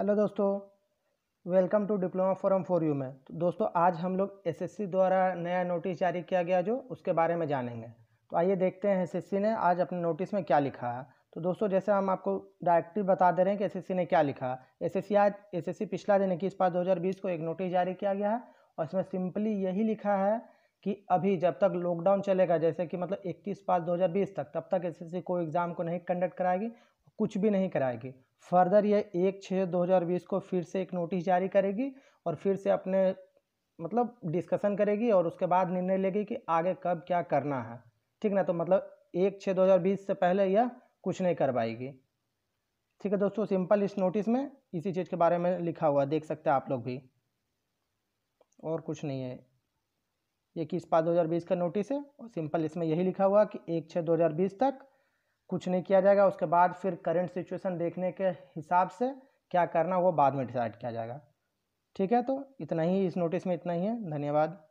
hello दोस्तों welcome to diploma forum for you में तो दोस्तों आज हम लोग एसएससी द्वारा नया नोटिस जारी किया गया जो उसके बारे में जानेंगे तो आइए देखते हैं एसएससी ने आज अपने नोटिस में क्या लिखा है तो दोस्तों जैसे हम आपको डायरेक्टिव बता दे रहे हैं कि एसएससी ने क्या लिखा एस आज एस पिछला दिन इक्कीस पाँच दो को एक नोटिस जारी किया गया है और इसमें सिंपली यही लिखा है कि अभी जब तक लॉकडाउन चलेगा जैसे कि मतलब इक्कीस पाँच दो तक तब तक एस कोई एग्ज़ाम को नहीं कंडक्ट कराएगी कुछ भी नहीं कराएगी फर्दर यह एक छः दो हज़ार बीस को फिर से एक नोटिस जारी करेगी और फिर से अपने मतलब डिस्कशन करेगी और उसके बाद निर्णय लेगी कि आगे कब क्या करना है ठीक ना तो मतलब एक छः दो हज़ार बीस से पहले यह कुछ नहीं करवाएगी ठीक है दोस्तों सिंपल इस नोटिस में इसी चीज़ के बारे में लिखा हुआ देख सकते हैं आप लोग भी और कुछ नहीं है इक्कीस पाँच दो हज़ार बीस का नोटिस है और सिंपल इसमें यही लिखा हुआ कि एक छः दो हज़ार बीस तक कुछ नहीं किया जाएगा उसके बाद फिर करंट सिचुएशन देखने के हिसाब से क्या करना वो बाद में डिसाइड किया जाएगा ठीक है तो इतना ही इस नोटिस में इतना ही है धन्यवाद